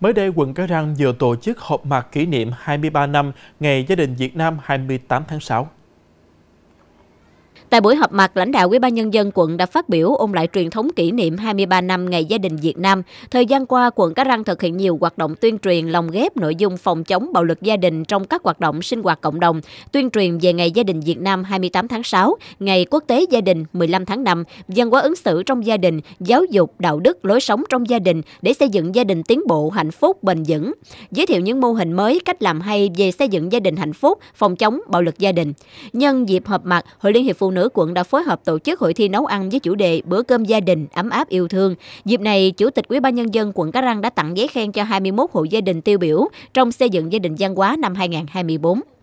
Mới đây, quận Cái Răng vừa tổ chức họp mặt kỷ niệm 23 năm Ngày Gia đình Việt Nam 28 tháng 6. Tại buổi họp mặt, lãnh đạo Ủy ban nhân dân quận đã phát biểu ôn lại truyền thống kỷ niệm 23 năm Ngày gia đình Việt Nam. Thời gian qua, quận Cá Răng thực hiện nhiều hoạt động tuyên truyền lồng ghép nội dung phòng chống bạo lực gia đình trong các hoạt động sinh hoạt cộng đồng, tuyên truyền về Ngày gia đình Việt Nam 28 tháng 6, Ngày quốc tế gia đình 15 tháng 5, văn hóa ứng xử trong gia đình, giáo dục, đạo đức, lối sống trong gia đình để xây dựng gia đình tiến bộ, hạnh phúc, bền vững. Giới thiệu những mô hình mới, cách làm hay về xây dựng gia đình hạnh phúc, phòng chống bạo lực gia đình. Nhân dịp họp mặt, Hội Liên hiệp Phụ nữ nữ quận đã phối hợp tổ chức hội thi nấu ăn với chủ đề Bữa cơm gia đình ấm áp yêu thương. Dịp này, Chủ tịch Ủy ban nhân dân quận Cái Răng đã tặng giấy khen cho 21 hộ gia đình tiêu biểu trong xây dựng gia đình văn hóa năm 2024.